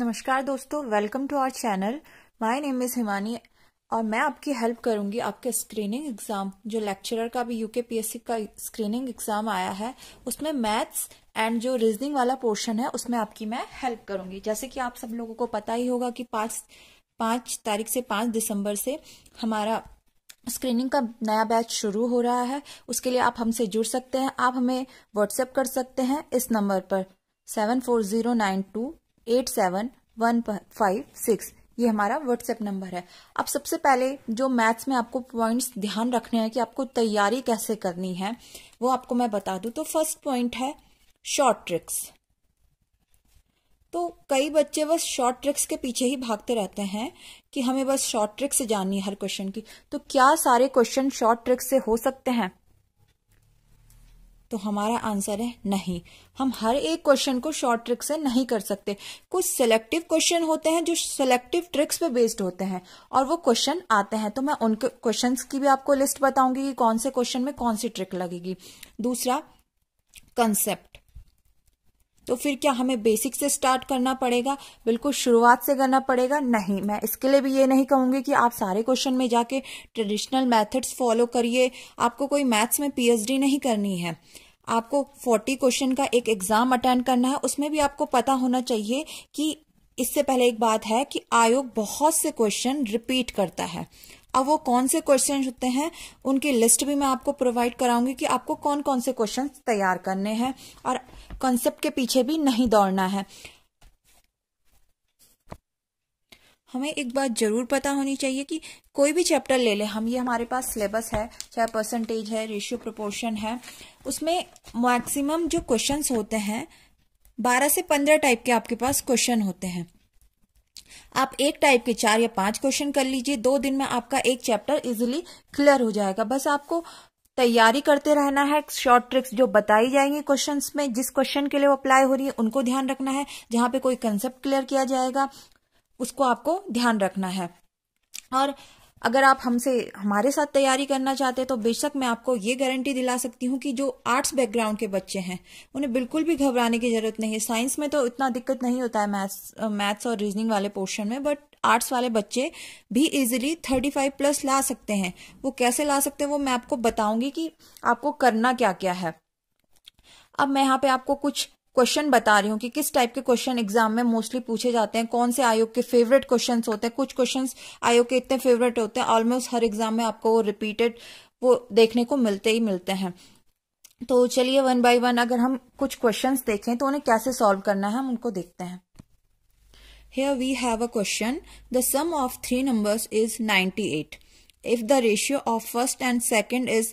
नमस्कार दोस्तों welcome to our channel my name is Himani और मैं आपकी हेल्प करूंगी आपके स्क्रीनिंग एग्ज़ाम जो लेक्चरर का भी यूके पीएससी का स्क्रीनिंग एग्ज़ाम आया है उसमें मैथ्स एंड जो रीजनिंग वाला पोर्शन है उसमें आपकी मैं हेल्प करूंगी जैसे कि आप सब लोगों को पता ही होगा कि पाँच पांच तारीख से पांच दिसंबर से हमारा स्क्रीनिंग का नया बैच शुरू हो रहा है उसके लिए आप हमसे जुड़ सकते हैं आप हमें व्हाट्सएप कर सकते हैं इस नंबर पर seven four zero nine two eight seven one five six ये हमारा व्हाट्सएप नंबर है अब सबसे पहले जो मैथ्स में आपको पॉइंट्स ध्यान रखने हैं कि आपको तैयारी कैसे करनी है वो आपको मैं बता दूं तो फर्स्ट पॉइंट है शॉर्ट ट्रिक्स तो कई बच्चे बस शॉर्ट ट्रिक्स के पीछे ही भागते रहते हैं कि हमें बस शॉर्ट ट्रिक्स से जाननी है हर क्वेश्चन की तो क्या सारे क्वेश्चन शॉर्ट ट्रिक्स से हो सकते हैं तो हमारा आंसर है नहीं हम हर एक क्वेश्चन को शॉर्ट ट्रिक से नहीं कर सकते कुछ सिलेक्टिव क्वेश्चन होते हैं जो सिलेक्टिव ट्रिक्स पे बेस्ड होते हैं और वो क्वेश्चन आते हैं तो मैं उनके क्वेश्चन की भी आपको लिस्ट बताऊंगी कि कौन से क्वेश्चन में कौन सी ट्रिक लगेगी दूसरा कंसेप्ट तो फिर क्या हमें बेसिक से स्टार्ट करना पड़ेगा बिल्कुल शुरुआत से करना पड़ेगा नहीं मैं इसके लिए भी ये नहीं कहूंगी कि आप सारे क्वेश्चन में जाके ट्रेडिशनल मैथड्स फॉलो करिए आपको कोई मैथ्स में पीएचडी नहीं करनी है आपको फोर्टी क्वेश्चन का एक एग्जाम अटेंड करना है उसमें भी आपको पता होना चाहिए कि इससे पहले एक बात है कि आयोग बहुत से क्वेश्चन रिपीट करता है अब वो कौन से क्वेश्चन होते हैं उनकी लिस्ट भी मैं आपको प्रोवाइड कराऊंगी कि आपको कौन कौन से क्वेश्चन तैयार करने हैं और कॉन्सेप्ट के पीछे भी नहीं दौड़ना है हमें एक बात जरूर पता होनी चाहिए कि कोई भी चैप्टर ले ले हम ये हमारे पास सिलेबस है चाहे परसेंटेज है रेशियो प्रोपोर्शन है उसमें मैक्सिमम जो क्वेश्चंस होते हैं बारह से पंद्रह टाइप के आपके पास क्वेश्चन होते हैं आप एक टाइप के चार या पांच क्वेश्चन कर लीजिए दो दिन में आपका एक चैप्टर इजिली क्लियर हो जाएगा बस आपको तैयारी करते रहना है शॉर्ट ट्रिक्स जो बताई जाएंगी क्वेश्चंस में जिस क्वेश्चन के लिए वो अप्लाई हो रही है उनको ध्यान रखना है जहां पे कोई कंसेप्ट क्लियर किया जाएगा उसको आपको ध्यान रखना है और अगर आप हमसे हमारे साथ तैयारी करना चाहते हैं तो बेशक मैं आपको ये गारंटी दिला सकती हूँ कि जो आर्ट्स बैकग्राउंड के बच्चे हैं उन्हें बिल्कुल भी घबराने की जरूरत नहीं है साइंस में तो इतना दिक्कत नहीं होता है मैथ्स मैथ्स और रीजनिंग वाले पोर्शन में बट आर्ट्स वाले बच्चे भी इजिली थर्टी फाइव प्लस ला सकते हैं वो कैसे ला सकते हैं वो मैं आपको बताऊंगी कि आपको करना क्या क्या है अब मैं यहाँ पे आपको कुछ क्वेश्चन बता रही हूँ कि किस टाइप के क्वेश्चन एग्जाम में मोस्टली पूछे जाते हैं कौन से आयोग के फेवरेट क्वेश्चंस होते हैं कुछ क्वेश्चंस आयोग के इतने फेवरेट होते हैं ऑलमोस्ट हर एग्जाम में आपको वो रिपीटेड वो देखने को मिलते ही मिलते हैं तो चलिए वन बाय वन अगर हम कुछ क्वेश्चन देखें तो उन्हें कैसे सॉल्व करना है हम उनको देखते हैं we have a question the sum of three three is ninety eight if the ratio of first and second is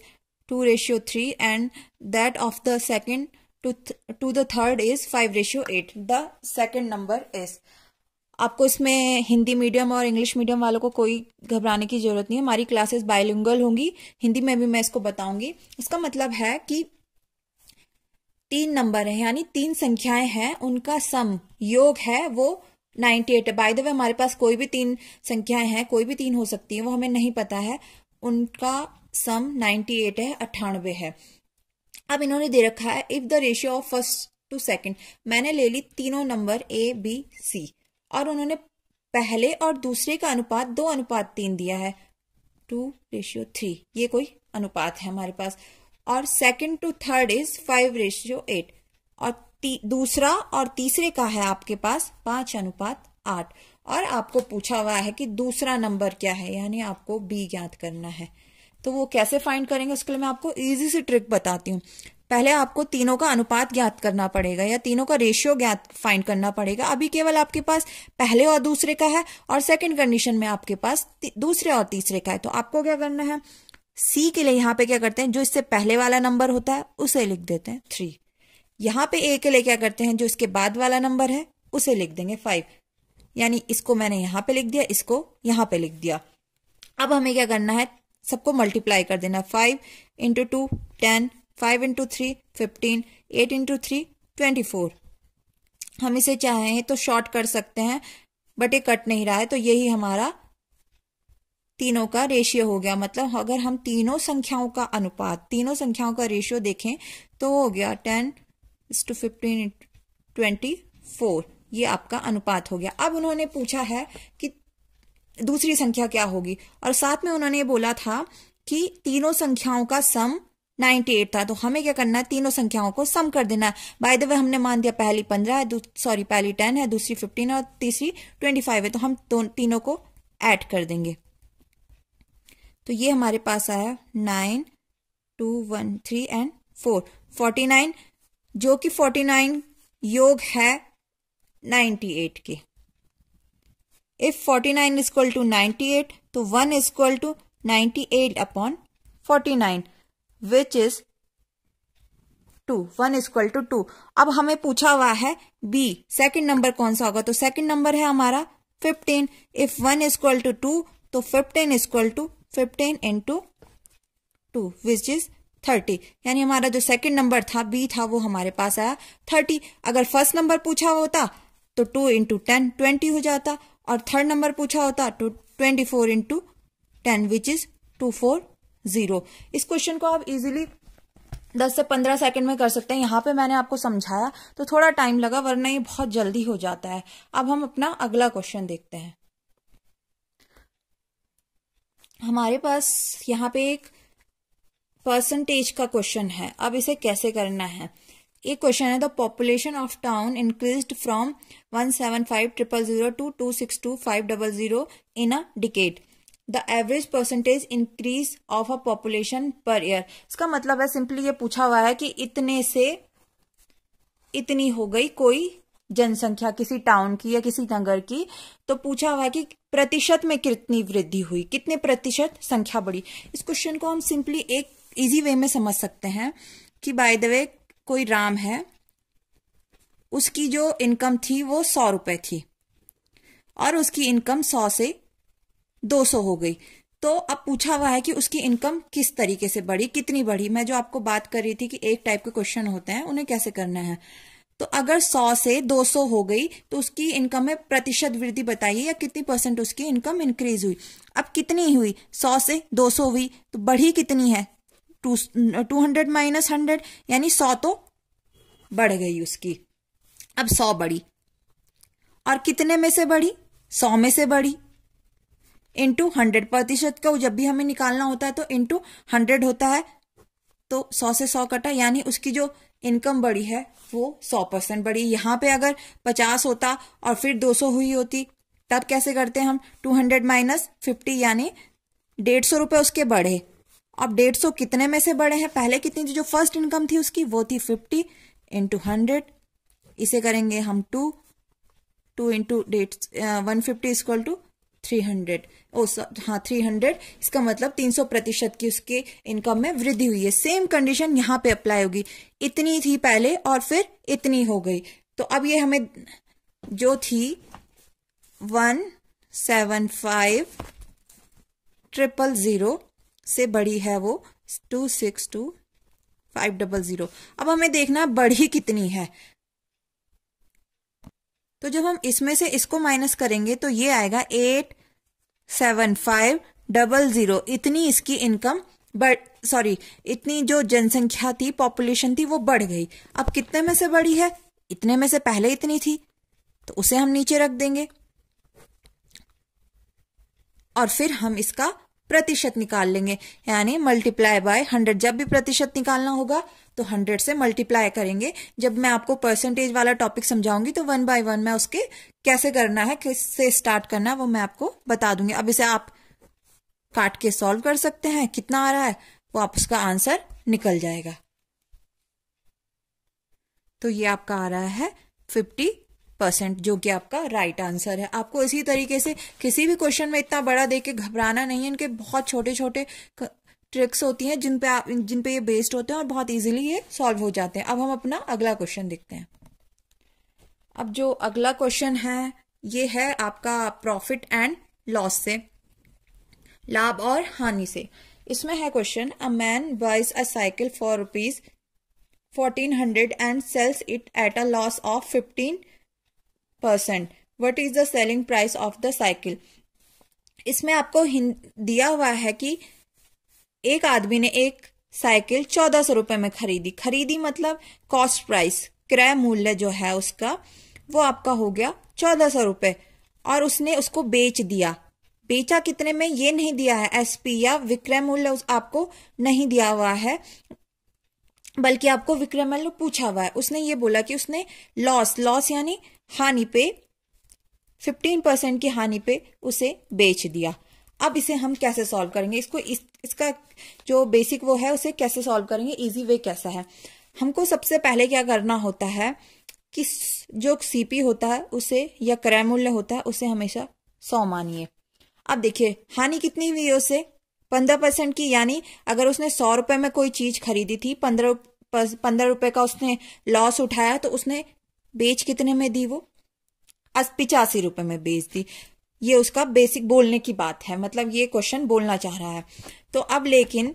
two ratio three and that of the second to th to the third is 5 ratio 8. The second आपको इसमें Hindi medium और English medium वालों को कोई घबराने की जरूरत नहीं है हमारी क्लासेस बायोलिंगल होंगी हिंदी में भी मैं इसको बताऊंगी इसका मतलब है कि तीन नंबर है यानी तीन संख्याएं हैं उनका सम योग है वो 98 है बाय द वे हमारे पास कोई भी तीन संख्याएं हैं कोई भी तीन हो सकती है वो हमें नहीं पता है उनका सम 98 है अट्ठानबे है अब इन्होंने दे रखा है if the ratio of first to second मैंने ले ली तीनों नंबर ए बी सी और उन्होंने पहले और दूसरे का अनुपात दो अनुपात तीन दिया है टू रेशियो थ्री ये कोई अनुपात है हमारे पास और second to third is five ratio eight और दूसरा और तीसरे का है आपके पास पांच अनुपात आठ और आपको पूछा हुआ है कि दूसरा नंबर क्या है यानी आपको बी ज्ञात करना है तो वो कैसे फाइंड करेंगे उसके लिए मैं आपको इजी सी ट्रिक बताती हूँ पहले आपको तीनों का अनुपात ज्ञात करना पड़ेगा या तीनों का रेशियो ज्ञात फाइंड करना पड़ेगा अभी केवल आपके पास पहले और दूसरे का है और सेकंड कंडीशन में आपके पास दूसरे और तीसरे का है तो आपको क्या करना है सी के लिए यहाँ पे क्या करते हैं जो इससे पहले वाला नंबर होता है उसे लिख देते हैं थ्री यहाँ पे ए के लिए क्या करते हैं जो इसके बाद वाला नंबर है उसे लिख देंगे फाइव यानी इसको मैंने यहाँ पे लिख दिया इसको यहाँ पे लिख दिया अब हमें क्या करना है सबको मल्टीप्लाई कर देना five into two ten five into three fifteen eight into three twenty four हम इसे चाहें तो शॉर्ट कर सकते हैं बट ये कट नहीं रहा है तो यही हमारा तीनों का रेशियो हो गया मतलब अगर हम तीनों संख्याओं का अनुपात तीनों संख्याओं का रेशियो देखें तो हो गया ten to fifteen twenty four ये आपका अनुपात हो गया अब उन्होंने पूछा है कि दूसरी संख्या क्या होगी और साथ में उन्होंने बोला था कि तीनों संख्याओं का सम 98 था तो हमें क्या करना है तीनों संख्याओं को सम कर देना है बाय द वे हमने मान दिया पहली 15 है सॉरी पहली 10 है दूसरी 15 और तीसरी 25 है तो हम तो, तीनों को ऐड कर देंगे तो ये हमारे पास आया nine two one three and four forty nine जो कि फोर्टी नाइन योग है 98 एट के if forty nine equal to ninety तो is equal to ninety eight upon forty nine which is two one equal to two अब हमें पूछा हुआ है बी सेकेंड नंबर कौन सा होगा तो सेकेंड नंबर है हमारा fifteen if one equal to two तो fifteen equal to fifteen into two which is thirty यानी हमारा जो सेकेंड नंबर था बी था वो हमारे पास आया थर्टी अगर फर्स्ट नंबर पूछा होता तो टू इंटू टेन ट्वेंटी हो जाता और थर्ड नंबर पूछा होता two twenty four into ten which is two four zero इस क्वेश्चन को आप इजिली दस से पंद्रह सेकंड में कर सकते हैं यहाँ पे मैंने आपको समझाया तो थोड़ा टाइम लगा वरना ये बहुत जल्दी हो जाता है अब हम अपना अगला क्वेश्चन देखते हैं हमारे पास यहाँ पे एक परसेंटेज का क्वेश्चन है अब इसे कैसे करना है एक क्वेश्चन है the population of town increase from one seven five triple zero two two six two five double zero in a decade the average percentage increase of a population per year इसका मतलब है simply ये पूछा हुआ है कि इतने से इतनी हो गई कोई जनसंख्या किसी टाउन की या किसी नगर की तो पूछा हुआ है कि प्रतिशत में कितनी वृद्धि हुई कितने प्रतिशत संख्या बढ़ी इस क्वेश्चन को हम सिंपली एक इजी वे में समझ सकते हैं कि बाय द वे कोई राम है उसकी जो इनकम थी वो सौ रुपए थी और उसकी इनकम सौ से दो सौ हो गई तो अब पूछा हुआ है कि उसकी इनकम किस तरीके से बढ़ी कितनी बढ़ी मैं जो आपको बात कर रही थी कि एक टाइप के क्वेश्चन होते हैं उन्हें कैसे करना है तो अगर 100 से 200 हो गई तो उसकी इनकम में प्रतिशत वृद्धि बताइए या कितनी परसेंट उसकी इनकम इंक्रीज हुई अब कितनी हुई 100 से 200 हुई तो बढ़ी कितनी है टू हंड्रेड माइनस हंड्रेड यानी सौ तो बढ़ गई उसकी अब सौ बढ़ी और कितने में से बढ़ी सौ में से बढ़ी इंटू हंड्रेड प्रतिशत का जब भी हमें निकालना होता है तो इंटू हंड्रेड होता है तो सौ से सौ कटा यानी उसकी जो इनकम बढ़ी है वो सौ परसेंट बढ़ी यहाँ पे अगर पचास होता और फिर दो सौ हुई होती तब कैसे करते हम टू हंड्रेड माइनस फिफ्टी यानी डेढ़ सौ रुपये उसके बढ़े अब डेढ़ सौ कितने में से बड़े हैं पहले कितनी थी जो फर्स्ट इनकम थी उसकी वो थी फिफ्टी इंटू हंड्रेड इसे करेंगे हम two two into date one fifty equal to three hundred ओ हाँ थ्री हंड्रेड इसका मतलब तीन सौ प्रतिशत की उसके इनकम में वृद्धि हुई है सेम कंडीशन यहाँ पे अप्लाई होगी इतनी थी पहले और फिर इतनी हो गई तो अब ये हमें जो थी one seven five triple zero से बड़ी है वो two six two five double zero अब हमें देखना बढ़ी कितनी है तो जब हम इसमें से इसको माइनस करेंगे तो ये आएगा eight seven five double zero इतनी इसकी इनकम बढ़ सॉरी इतनी जो जनसंख्या थी पॉपुलेशन थी वो बढ़ गई अब कितने में से बढ़ी है इतने में से पहले इतनी थी तो उसे हम नीचे रख देंगे और फिर हम इसका प्रतिशत निकाल लेंगे यानी मल्टीप्लाई बाय हंड्रेड जब भी प्रतिशत निकालना होगा तो हंड्रेड से मल्टीप्लाई करेंगे जब मैं आपको परसेंटेज वाला टॉपिक समझाऊंगी तो वन बाय वन मैं उसके कैसे करना है किससे स्टार्ट करना है वो मैं आपको बता दूंगी अब इसे आप काट के सॉल्व कर सकते हैं कितना आ रहा है वो आप उसका आंसर निकल जाएगा तो ये आपका आ रहा है फिफ्टी परसेंट जो कि आपका राइट आंसर है आपको इसी तरीके से किसी भी क्वेश्चन में इतना बड़ा दे के घबराना नहीं है इनके बहुत छोटे छोटे ट्रिक्स होती हैं जिन पे आप जिन पे ये बेस्ड होते हैं और बहुत इजीली ये सॉल्व हो जाते हैं अब हम अपना अगला क्वेश्चन देखते हैं अब जो अगला क्वेश्चन है ये है आपका प्रॉफिट एंड लॉस से लाभ और हानि से इसमें है question a man buys a cycle for rupees fourteen hundred and sells it at a loss of fifteen percent what is the selling price of the cycle इसमें आपको दिया हुआ है कि एक आदमी ने एक साइकिल चौदह सौ रुपए में खरीदी खरीदी मतलब कॉस्ट प्राइस क्रय मूल्य जो है उसका वो आपका हो गया चौदह सौ रुपए और उसने उसको बेच दिया बेचा कितने में ये नहीं दिया है एसपी या विक्रय मूल्य आपको नहीं दिया हुआ है बल्कि आपको विक्रमल ने पूछा हुआ है उसने ये बोला कि उसने लॉस लॉस यानी हानि पे 15 परसेंट की हानि पे उसे बेच दिया अब इसे हम कैसे सॉल्व करेंगे इसको इस, इसका जो बेसिक वो है उसे कैसे सॉल्व करेंगे इजी वे कैसा है हमको सबसे पहले क्या करना होता है कि जो सीपी होता है उसे या क्रय मूल्य होता है उसे हमेशा सौ मानिए अब देखिए हानि कितनी हुई है उसे पंद्रह परसेंट की यानी अगर उसने सौ रुपए में कोई चीज खरीदी थी पंद्रह पंद्रह रुपए का उसने लॉस उठाया तो उसने बेच कितने में दी वो पिचासी रुपए में बेच दी ये उसका बेसिक बोलने की बात है मतलब ये क्वेश्चन बोलना चाह रहा है तो अब लेकिन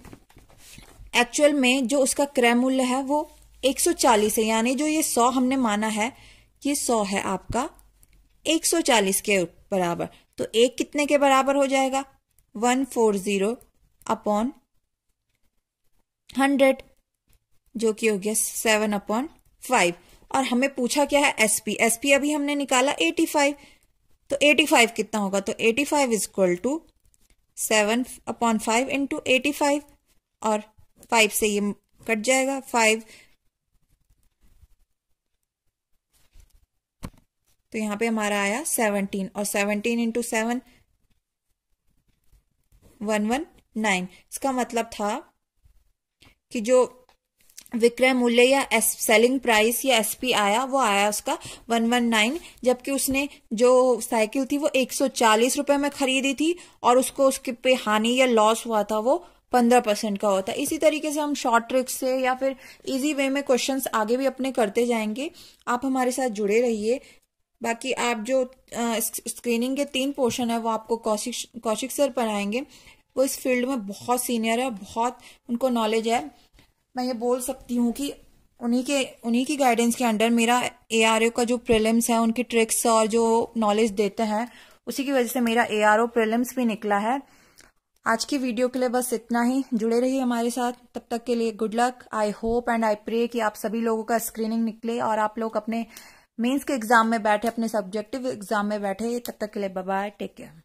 एक्चुअल में जो उसका क्रय मूल्य है वो 140 है यानी जो ये 100 हमने माना है ये 100 है आपका 140 के बराबर तो एक कितने के बराबर हो जाएगा one four zero upon hundred जो कि हो गया सेवन अपॉन फाइव और हमें पूछा क्या है एसपी एसपी अभी हमने निकाला एटी फाइव तो एटी फाइव कितना होगा तो eighty five is equal to seven upon five into eighty five और फाइव से ये कट जाएगा फाइव तो यहां पे हमारा आया सेवनटीन और seventeen into seven one one nine इसका मतलब था कि जो विक्रय मूल्य या एस सेलिंग प्राइस या एसपी आया वो आया उसका वन वन नाइन जबकि उसने जो साइकिल थी वो एक सौ चालीस रुपए में खरीदी थी और उसको उसके पे हानि या लॉस हुआ था वो पंद्रह परसेंट का होता है इसी तरीके से हम शॉर्ट ट्रिक्स से या फिर इजी वे में क्वेश्चंस आगे भी अपने करते जाएंगे आप हमारे साथ जुड़े रहिए बाकी आप जो स्क्रीनिंग के तीन पोर्शन है वो आपको कौशिक कौशिक सर पढ़ाएंगे वो इस फील्ड में बहुत सीनियर है बहुत उनको नॉलेज है मैं ये बोल सकती हूँ कि उन्हीं के उन्हीं की गाइडेंस के अंडर मेरा ए आर ओ का जो प्रिलिम्स है उनकी ट्रिक्स और जो नॉलेज देते हैं उसी की वजह से मेरा ए आर ओ भी निकला है आज की वीडियो के लिए बस इतना ही जुड़े रहिए हमारे साथ तब तक के लिए good luck I hope and I pray कि आप सभी लोगों का स्क्रीनिंग निकले और आप लोग अपने मेंस के एग्जाम में बैठे अपने सब्जेक्टिव एग्जाम में बैठे तब तक के लिए बाय टेक केयर